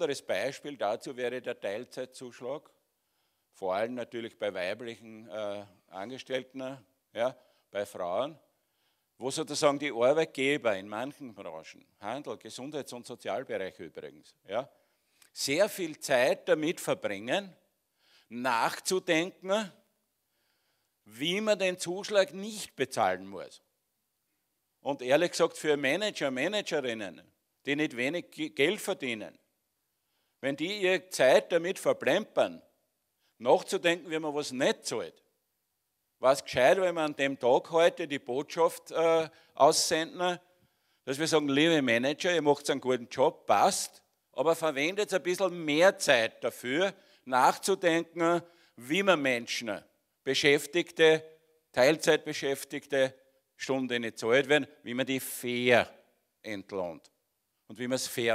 anderes Beispiel dazu wäre der Teilzeitzuschlag, vor allem natürlich bei weiblichen äh, Angestellten, ja, bei Frauen, wo sozusagen die Arbeitgeber in manchen Branchen, Handel, Gesundheits- und Sozialbereich übrigens, ja, sehr viel Zeit damit verbringen, nachzudenken, wie man den Zuschlag nicht bezahlen muss. Und ehrlich gesagt, für Manager, Managerinnen, die nicht wenig Geld verdienen, wenn die ihre Zeit damit verplempern, nachzudenken, wie man was nicht zahlt, war es gescheit, wenn wir an dem Tag heute die Botschaft äh, aussenden, dass wir sagen, liebe Manager, ihr macht einen guten Job, passt, aber verwendet ein bisschen mehr Zeit dafür, nachzudenken, wie man Menschen, Beschäftigte, Teilzeitbeschäftigte, Stunden nicht zahlt werden, wie man die fair entlohnt und wie man es fair